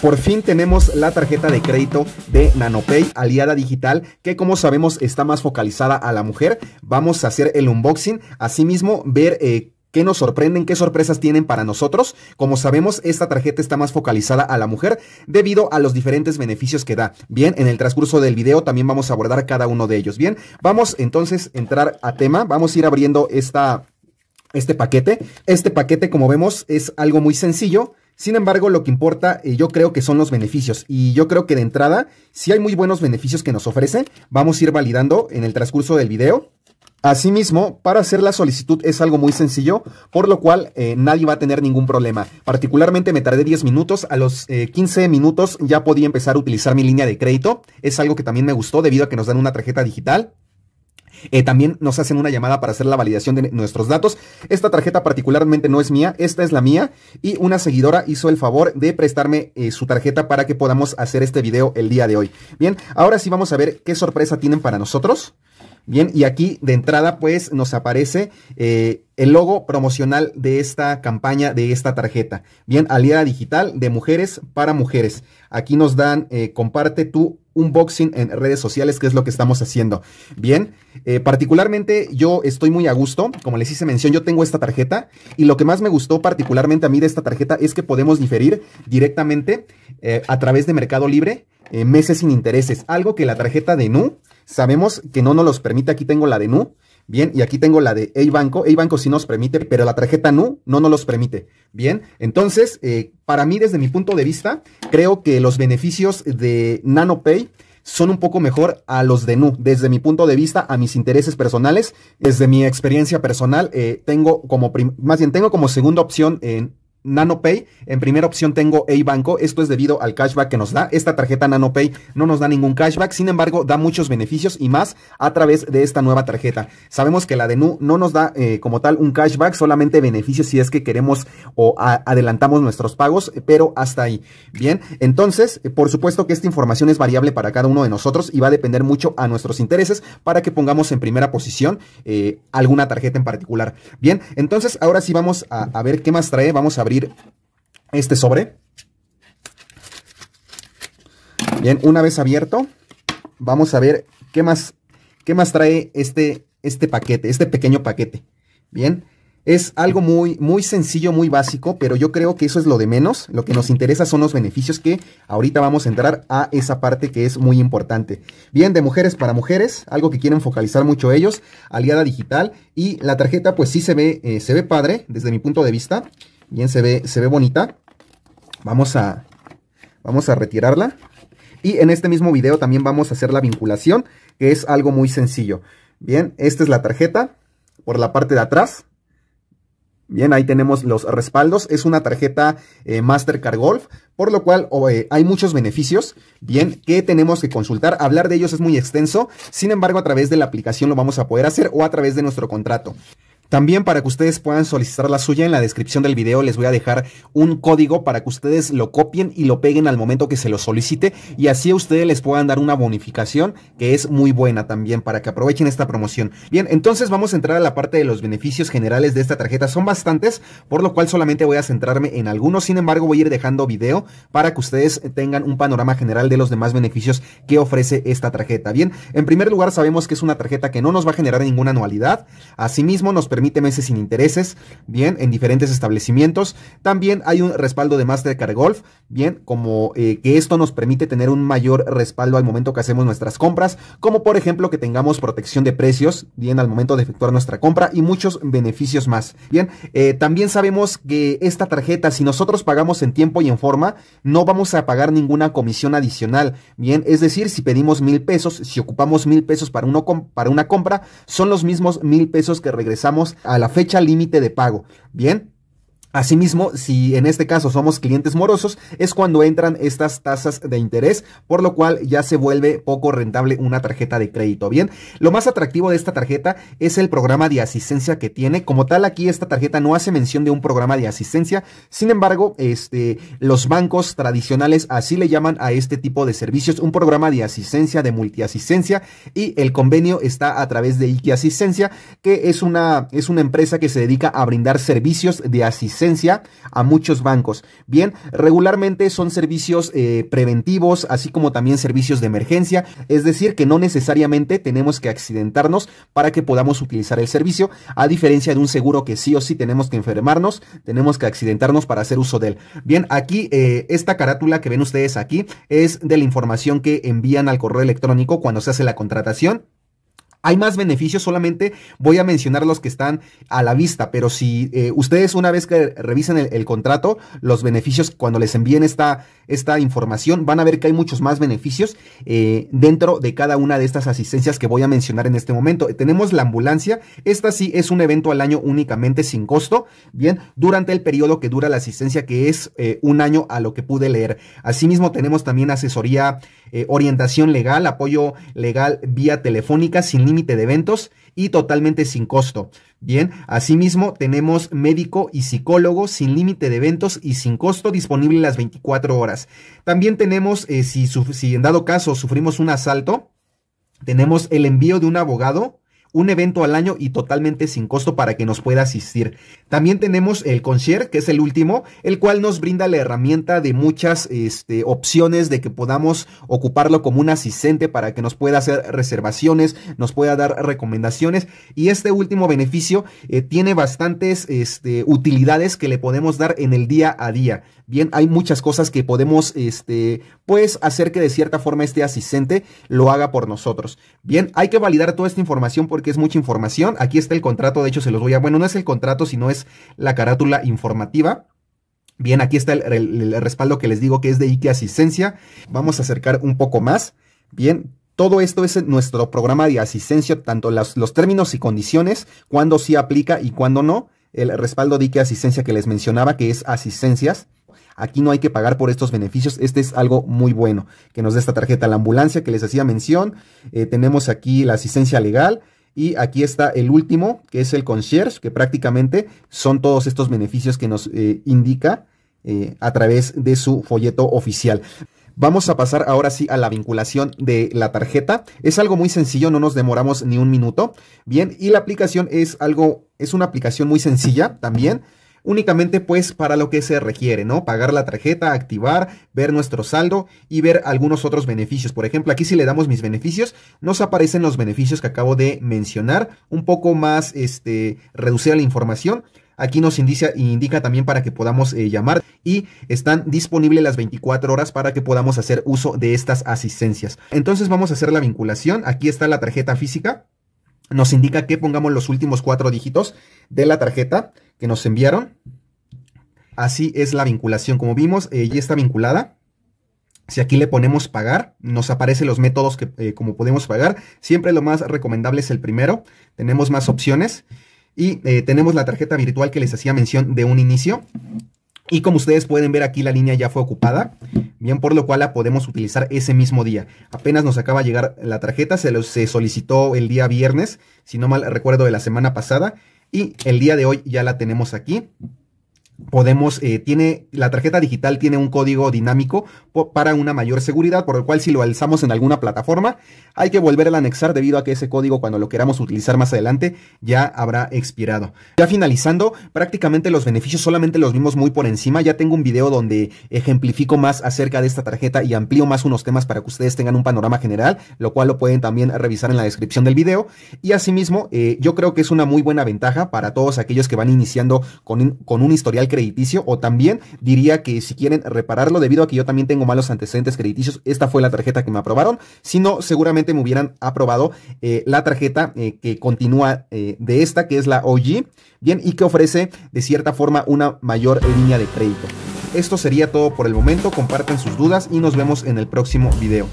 por fin tenemos la tarjeta de crédito de NanoPay Aliada Digital, que como sabemos está más focalizada a la mujer. Vamos a hacer el unboxing, asimismo ver... Eh, ¿Qué nos sorprenden? ¿Qué sorpresas tienen para nosotros? Como sabemos, esta tarjeta está más focalizada a la mujer debido a los diferentes beneficios que da. Bien, en el transcurso del video también vamos a abordar cada uno de ellos. Bien, vamos entonces a entrar a tema. Vamos a ir abriendo esta, este paquete. Este paquete, como vemos, es algo muy sencillo. Sin embargo, lo que importa eh, yo creo que son los beneficios y yo creo que de entrada, si hay muy buenos beneficios que nos ofrecen, vamos a ir validando en el transcurso del video. Asimismo, para hacer la solicitud es algo muy sencillo, por lo cual eh, nadie va a tener ningún problema. Particularmente me tardé 10 minutos, a los 15 eh, minutos ya podía empezar a utilizar mi línea de crédito. Es algo que también me gustó debido a que nos dan una tarjeta digital. Eh, también nos hacen una llamada para hacer la validación de nuestros datos. Esta tarjeta particularmente no es mía, esta es la mía y una seguidora hizo el favor de prestarme eh, su tarjeta para que podamos hacer este video el día de hoy. Bien, ahora sí vamos a ver qué sorpresa tienen para nosotros. Bien, y aquí de entrada pues nos aparece eh, el logo promocional de esta campaña, de esta tarjeta. Bien, aliada digital de mujeres para mujeres. Aquí nos dan, comparte tu unboxing en redes sociales, que es lo que estamos haciendo. Bien, eh, particularmente yo estoy muy a gusto, como les hice mención, yo tengo esta tarjeta y lo que más me gustó particularmente a mí de esta tarjeta es que podemos diferir directamente eh, a través de Mercado Libre eh, meses sin intereses, algo que la tarjeta de NU sabemos que no nos los permite, aquí tengo la de NU, Bien, y aquí tengo la de A-Banco. A-Banco sí nos permite, pero la tarjeta NU no nos los permite. Bien, entonces, eh, para mí, desde mi punto de vista, creo que los beneficios de NanoPay son un poco mejor a los de Nu. Desde mi punto de vista, a mis intereses personales, desde mi experiencia personal, eh, tengo como, más bien tengo como segunda opción en NanoPay, en primera opción tengo A Banco, esto es debido al cashback que nos da. Esta tarjeta NanoPay no nos da ningún cashback, sin embargo, da muchos beneficios y más a través de esta nueva tarjeta. Sabemos que la de Nu no nos da eh, como tal un cashback, solamente beneficios si es que queremos o adelantamos nuestros pagos, eh, pero hasta ahí. Bien, entonces, eh, por supuesto que esta información es variable para cada uno de nosotros y va a depender mucho a nuestros intereses para que pongamos en primera posición alguna tarjeta en particular. Bien, entonces ahora sí vamos a, a ver qué más trae, vamos a ver abrir este sobre. Bien, una vez abierto, vamos a ver qué más, qué más trae este, este paquete, este pequeño paquete. Bien, es algo muy, muy sencillo, muy básico, pero yo creo que eso es lo de menos. Lo que nos interesa son los beneficios que ahorita vamos a entrar a esa parte que es muy importante. Bien, de mujeres para mujeres, algo que quieren focalizar mucho ellos, aliada digital y la tarjeta pues sí se ve, eh, se ve padre desde mi punto de vista. Bien, se ve, se ve bonita. Vamos a, vamos a retirarla. Y en este mismo video también vamos a hacer la vinculación, que es algo muy sencillo. Bien, esta es la tarjeta por la parte de atrás. Bien, ahí tenemos los respaldos. Es una tarjeta eh, Mastercard Golf, por lo cual eh, hay muchos beneficios, bien, que tenemos que consultar. Hablar de ellos es muy extenso, sin embargo, a través de la aplicación lo vamos a poder hacer o a través de nuestro contrato. También para que ustedes puedan solicitar la suya, en la descripción del video les voy a dejar un código para que ustedes lo copien y lo peguen al momento que se lo solicite y así a ustedes les puedan dar una bonificación que es muy buena también para que aprovechen esta promoción. Bien, entonces vamos a entrar a la parte de los beneficios generales de esta tarjeta. Son bastantes, por lo cual solamente voy a centrarme en algunos. Sin embargo, voy a ir dejando video para que ustedes tengan un panorama general de los demás beneficios que ofrece esta tarjeta. Bien, en primer lugar sabemos que es una tarjeta que no nos va a generar ninguna anualidad. Asimismo, nos permite permite meses sin intereses, bien, en diferentes establecimientos. También hay un respaldo de Mastercard Golf, bien, como eh, que esto nos permite tener un mayor respaldo al momento que hacemos nuestras compras, como por ejemplo que tengamos protección de precios, bien, al momento de efectuar nuestra compra y muchos beneficios más. Bien, eh, también sabemos que esta tarjeta, si nosotros pagamos en tiempo y en forma, no vamos a pagar ninguna comisión adicional, bien, es decir, si pedimos mil pesos, si ocupamos mil pesos para, uno, para una compra, son los mismos mil pesos que regresamos a la fecha límite de pago. Bien, Asimismo, si en este caso somos clientes morosos, es cuando entran estas tasas de interés, por lo cual ya se vuelve poco rentable una tarjeta de crédito. Bien, lo más atractivo de esta tarjeta es el programa de asistencia que tiene. Como tal, aquí esta tarjeta no hace mención de un programa de asistencia. Sin embargo, este, los bancos tradicionales así le llaman a este tipo de servicios un programa de asistencia, de multiasistencia, y el convenio está a través de Iki Asistencia, que es una, es una empresa que se dedica a brindar servicios de asistencia a muchos bancos. Bien, regularmente son servicios eh, preventivos, así como también servicios de emergencia, es decir, que no necesariamente tenemos que accidentarnos para que podamos utilizar el servicio, a diferencia de un seguro que sí o sí tenemos que enfermarnos, tenemos que accidentarnos para hacer uso de él. Bien, aquí eh, esta carátula que ven ustedes aquí es de la información que envían al correo electrónico cuando se hace la contratación hay más beneficios, solamente voy a mencionar los que están a la vista, pero si eh, ustedes una vez que revisen el, contrato, los beneficios, cuando les envíen esta, esta información, van a ver que hay muchos más beneficios eh, dentro de cada una de estas asistencias que voy a mencionar en este momento. Tenemos la ambulancia, esta sí es un evento al año únicamente sin costo, bien, durante el periodo que dura la asistencia, que es eh, un año a lo que pude leer. Asimismo, tenemos también asesoría eh, orientación legal, apoyo legal vía telefónica sin límite de eventos y totalmente sin costo. Bien, asimismo tenemos médico y psicólogo sin límite de eventos y sin costo disponible las 24 horas. También tenemos, eh, si, si en dado caso sufrimos un asalto, tenemos el envío de un abogado un evento al año y totalmente sin costo para que nos pueda asistir. También tenemos el concierge, que es el último, el cual nos brinda la herramienta de muchas este, opciones de que podamos ocuparlo como un asistente para que nos pueda hacer reservaciones, nos pueda dar recomendaciones. Y este último beneficio eh, tiene bastantes este, utilidades que le podemos dar en el día a día. Bien, hay muchas cosas que podemos, este, pues, hacer que de cierta forma este asistente lo haga por nosotros. Bien, hay que validar toda esta información porque es mucha información. Aquí está el contrato, de hecho se los voy a, bueno, no es el contrato, sino es la carátula informativa. Bien, aquí está el, respaldo que les digo que es de IKEA Asistencia. Vamos a acercar un poco más. Bien, todo esto es nuestro programa de asistencia, tanto los, términos y condiciones, cuándo sí aplica y cuándo no. El respaldo de IKEA Asistencia que les mencionaba, que es asistencias. Aquí no hay que pagar por estos beneficios. Este es algo muy bueno que nos da esta tarjeta. La ambulancia que les hacía mención. Eh, tenemos aquí la asistencia legal. Y aquí está el último, que es el concierge, que prácticamente son todos estos beneficios que nos eh, indica eh, a través de su folleto oficial. Vamos a pasar ahora sí a la vinculación de la tarjeta. Es algo muy sencillo, no nos demoramos ni un minuto. Bien, y la aplicación es algo, es una aplicación muy sencilla también únicamente pues para lo que se requiere, ¿no? Pagar la tarjeta, activar, ver nuestro saldo y ver algunos otros beneficios. Por ejemplo, aquí si le damos mis beneficios, nos aparecen los beneficios que acabo de mencionar, un poco más este, reducida la información. Aquí nos indica, indica también para que podamos eh, llamar y están disponibles las 24 horas para que podamos hacer uso de estas asistencias. Entonces vamos a hacer la vinculación. Aquí está la tarjeta física nos indica que pongamos los últimos cuatro dígitos de la tarjeta que nos enviaron. Así es la vinculación. Como vimos, eh, ya está vinculada. Si aquí le ponemos pagar, nos aparecen los métodos que eh, como podemos pagar. Siempre lo más recomendable es el primero. Tenemos más opciones. Y eh, tenemos la tarjeta virtual que les hacía mención de un inicio. Y como ustedes pueden ver aquí la línea ya fue ocupada, bien por lo cual la podemos utilizar ese mismo día. Apenas nos acaba de llegar la tarjeta, se, se solicitó el día viernes, si no mal recuerdo de la semana pasada, y el día de hoy ya la tenemos aquí podemos, eh, tiene, la tarjeta digital tiene un código dinámico para una mayor seguridad, por el cual si lo alzamos en alguna plataforma, hay que volver a anexar debido a que ese código cuando lo queramos utilizar más adelante ya habrá expirado. Ya finalizando, prácticamente los beneficios solamente los vimos muy por encima, ya tengo un video donde ejemplifico más acerca de esta tarjeta y amplío más unos temas para que ustedes tengan un panorama general, lo cual lo pueden también revisar en la descripción del video. Y asimismo, eh, yo creo que es una muy buena ventaja para todos aquellos que van iniciando con, con un historial crediticio o también diría que si quieren repararlo debido a que yo también tengo malos antecedentes crediticios, esta fue la tarjeta que me aprobaron, si no seguramente me hubieran aprobado eh, la tarjeta eh, que continúa eh, de esta que es la OG, bien, y que ofrece de cierta forma una mayor línea de crédito. Esto sería todo por el momento, compartan sus dudas y nos vemos en el próximo video.